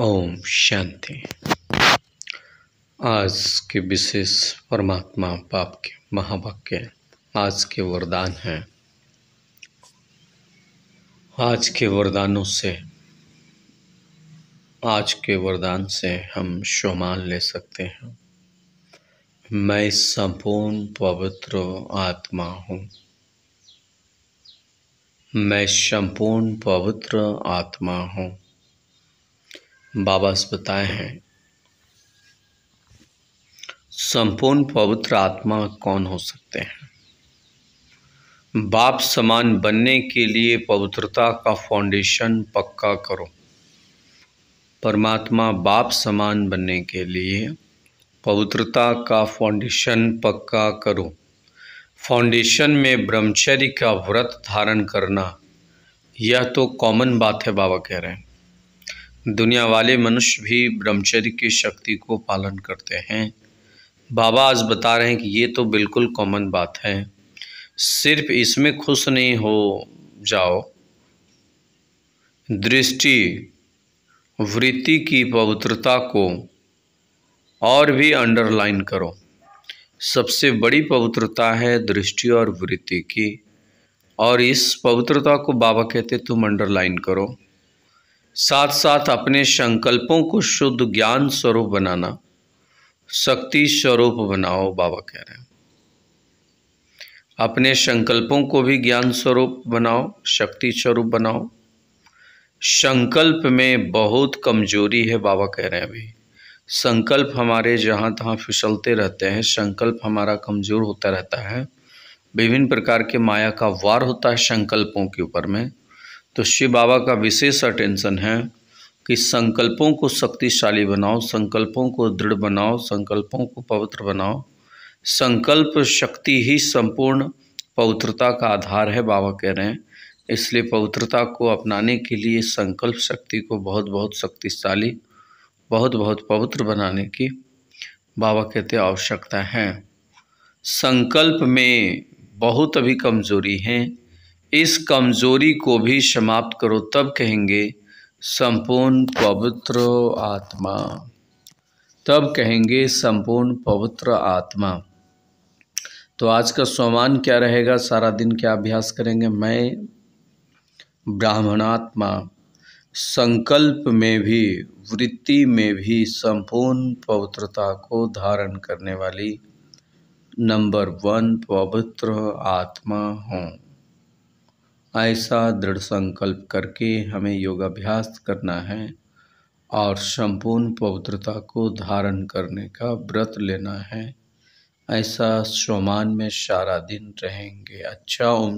ओम शांति आज के विशेष परमात्मा पाप के महावाक्य आज के वरदान हैं आज के वरदानों से आज के वरदान से हम शोमान ले सकते हैं मैं संपूर्ण पवित्र आत्मा हूँ मैं संपूर्ण पवित्र आत्मा हूँ बाबा से बताए हैं संपूर्ण पवित्र आत्मा कौन हो सकते हैं बाप समान बनने के लिए पवित्रता का फाउंडेशन पक्का करो परमात्मा बाप समान बनने के लिए पवित्रता का फाउंडेशन पक्का करो फाउंडेशन में ब्रह्मचर्य का व्रत धारण करना यह तो कॉमन बात है बाबा कह रहे हैं दुनिया वाले मनुष्य भी ब्रह्मचर्य की शक्ति को पालन करते हैं बाबा आज बता रहे हैं कि ये तो बिल्कुल कॉमन बात है सिर्फ इसमें खुश नहीं हो जाओ दृष्टि वृत्ति की पवित्रता को और भी अंडरलाइन करो सबसे बड़ी पवित्रता है दृष्टि और वृत्ति की और इस पवित्रता को बाबा कहते तुम अंडरलाइन करो साथ साथ अपने संकल्पों को शुद्ध ज्ञान स्वरूप बनाना शक्ति स्वरूप बनाओ बाबा कह रहे हैं अपने संकल्पों को भी ज्ञान स्वरूप बनाओ शक्ति स्वरूप बनाओ संकल्प में बहुत कमजोरी है बाबा कह रहे हैं अभी संकल्प हमारे जहाँ तहाँ फिसलते रहते हैं संकल्प हमारा कमज़ोर होता रहता है विभिन्न प्रकार के माया का वार होता है संकल्पों के ऊपर में तो शिव बाबा का विशेष अटेंशन है कि संकल्पों को शक्तिशाली बनाओ संकल्पों को दृढ़ बनाओ संकल्पों को पवित्र बनाओ संकल्प शक्ति ही संपूर्ण पवित्रता का आधार है बाबा कह रहे हैं इसलिए पवित्रता को अपनाने के लिए संकल्प शक्ति को बहुत बहुत शक्तिशाली बहुत बहुत पवित्र बनाने की बाबा कहते आवश्यकता है संकल्प में बहुत अभी कमजोरी है इस कमज़ोरी को भी समाप्त करो तब कहेंगे संपूर्ण पवित्र आत्मा तब कहेंगे संपूर्ण पवित्र आत्मा तो आज का सोमान क्या रहेगा सारा दिन क्या अभ्यास करेंगे मैं ब्राह्मणात्मा संकल्प में भी वृत्ति में भी संपूर्ण पवित्रता को धारण करने वाली नंबर वन पवित्र आत्मा हूँ ऐसा दृढ़ संकल्प करके हमें योगाभ्यास करना है और संपूर्ण पवित्रता को धारण करने का व्रत लेना है ऐसा सोमान में सारा दिन रहेंगे अच्छा ओम